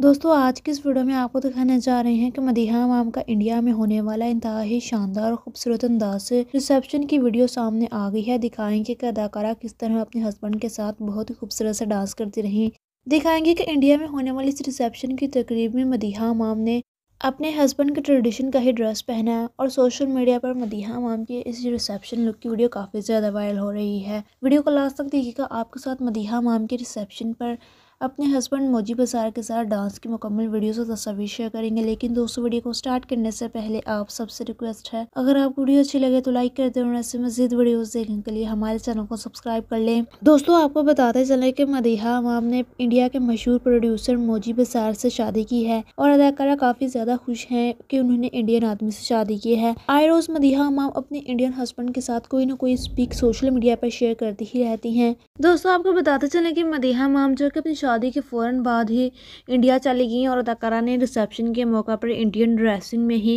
दोस्तों आज की इस वीडियो में आपको दिखाने जा रहे हैं कि मदीहा इमाम का इंडिया में होने वाला इंतहाई शानदार और खूबसूरत अंदाज से रिसेप्शन की वीडियो सामने आ गई है दिखाएंगे कि अदाकारा किस तरह अपने हस्बैंड के साथ बहुत ही खूबसूरत से डांस करती रही दिखाएंगे कि इंडिया में होने वाली इस रिसेप्शन की तकरीब में मदीहा इमाम ने अपने हस्बैंड के ट्रेडिशन का ही ड्रेस पहना और सोशल मीडिया पर मदीहा इमाम की इस रिसेप्शन लुक की वीडियो काफ़ी ज़्यादा वायरल हो रही है वीडियो को लास्ट तक देखिएगा आपके साथ मदीहा इमाम के रिसेप्शन पर अपने हस्बैंड मोजी बाजार के साथ डांस की मुकम्मल वीडियोस और तस्वीर शेयर करेंगे लेकिन दोस्तों वीडियो को स्टार्ट करने से पहले आप सबसे रिक्वेस्ट है अगर आपको वीडियो अच्छी लगे तो लाइक कर दें और ऐसे मजीद वीडियो देखने के लिए हमारे चैनल को सब्सक्राइब कर लें दोस्तों आपको बताते चले कि मदीहा इमाम ने इंडिया के मशहूर प्रोड्यूसर मोजी बाजार से शादी की है और अदाकारा काफ़ी ज़्यादा खुश है की उन्होंने इंडियन आदमी से शादी की है आए रोज़ मदीहा इमाम अपने इंडियन हस्बैंड के साथ कोई ना कोई स्पीक सोशल मीडिया पर शेयर करती ही रहती है दोस्तों आपको बताते चले की मदीहा इमाम जो की अपनी शादी शादी के फ़ौरन बाद ही इंडिया चली गई और अदाकारा ने रिसेप्शन के मौका पर इंडियन ड्रेसिंग में ही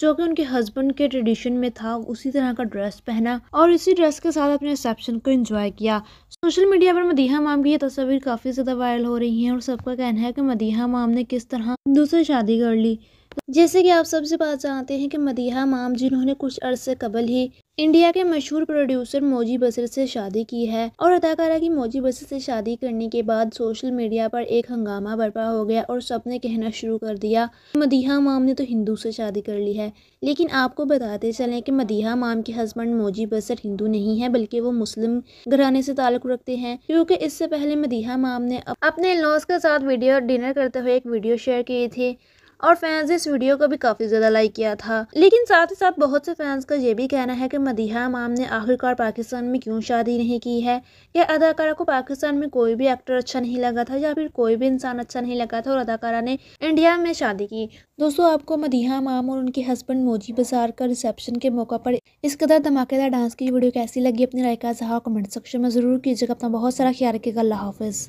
जो कि उनके हस्बैंड के ट्रेडिशन में था उसी तरह का ड्रेस पहना और इसी ड्रेस के साथ अपने रिसेप्शन को एंजॉय किया सोशल मीडिया पर मदीहा माम की ये तस्वीर काफ़ी ज़्यादा वायरल हो रही हैं और सबका कहना है कि मदीहा माम ने किस तरह दूसरी शादी कर ली जैसे कि आप सबसे बात जानते हैं कि मदीहा माम जिन्होंने कुछ अरसे कबल ही इंडिया के मशहूर प्रोड्यूसर मोजी बसर से शादी की है और अदाकारा की मोजी बसर से शादी करने के बाद सोशल मीडिया पर एक हंगामा बर्पा हो गया और सबने कहना शुरू कर दिया मदीहा माम ने तो हिंदू से शादी कर ली है लेकिन आपको बताते चलें कि मदीहा माम के हस्बैंड मोजी बसर हिंदू नहीं है बल्कि वो मुस्लिम घराने से ताल्लुक़ रखते हैं क्योंकि इससे पहले मदीहा माम ने अपने लॉस के साथ वीडियो डिनर करते हुए एक वीडियो शेयर की थी और फैंस इस वीडियो को भी काफ़ी ज़्यादा लाइक किया था लेकिन साथ ही साथ बहुत से फैंस का ये भी कहना है कि मदीहा इमाम ने आखिरकार पाकिस्तान में क्यों शादी नहीं की है या अदाकारा को पाकिस्तान में कोई भी एक्टर अच्छा नहीं लगा था या फिर कोई भी इंसान अच्छा नहीं लगा था और अदाकारा ने इंडिया में शादी की दोस्तों आपको मदीहा इमाम और उनके हस्बैंड मोजी बाजार का रिसेप्शन के मौका पर इस कदर धमाकेदार डांस की वीडियो कैसी लगी अपनी राय का जहा कमेंट सेक्शन में ज़रूर कीजिएगा अपना बहुत सारा ख्याल रखेगा अल्लाह हाफिज़